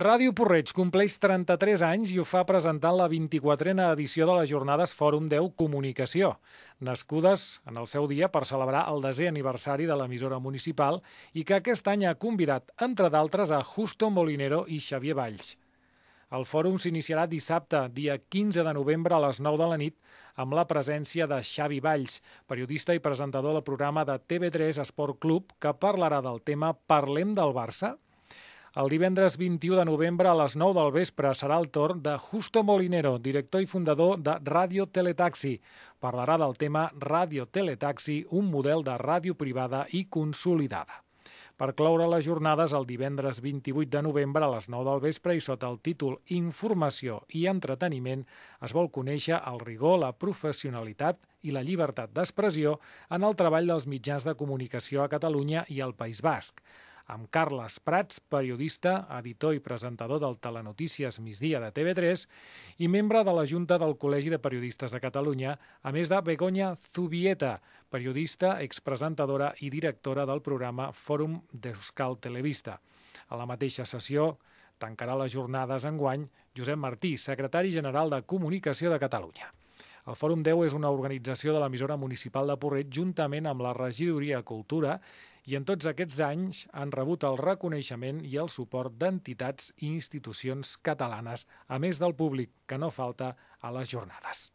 Ràdio Porreig compleix 33 anys i ho fa presentant la 24a edició de les jornades Fòrum 10 Comunicació, nascudes en el seu dia per celebrar el desè aniversari de l'emissora municipal i que aquest any ha convidat, entre d'altres, a Justo Molinero i Xavier Valls. El fòrum s'iniciarà dissabte, dia 15 de novembre a les 9 de la nit, amb la presència de Xavi Valls, periodista i presentador del programa de TV3 Esport Club, que parlarà del tema Parlem del Barça – el divendres 21 de novembre a les 9 del vespre serà el torn de Justo Molinero, director i fundador de Radio Teletaxi. Parlarà del tema Radio Teletaxi, un model de ràdio privada i consolidada. Per cloure les jornades, el divendres 28 de novembre a les 9 del vespre i sota el títol Informació i entreteniment es vol conèixer el rigor, la professionalitat i la llibertat d'expressió en el treball dels mitjans de comunicació a Catalunya i al País Basc amb Carles Prats, periodista, editor i presentador del Telenotícies Migdia de TV3 i membre de la Junta del Col·legi de Periodistes de Catalunya, a més de Begoña Zubieta, periodista, expresentadora i directora del programa Fòrum d'Euskal Televista. A la mateixa sessió tancarà les jornades enguany Josep Martí, secretari general de Comunicació de Catalunya. El Fòrum 10 és una organització de l'emissora municipal de Porret juntament amb la Regidoria Cultura i en tots aquests anys han rebut el reconeixement i el suport d'entitats i institucions catalanes, a més del públic que no falta a les jornades.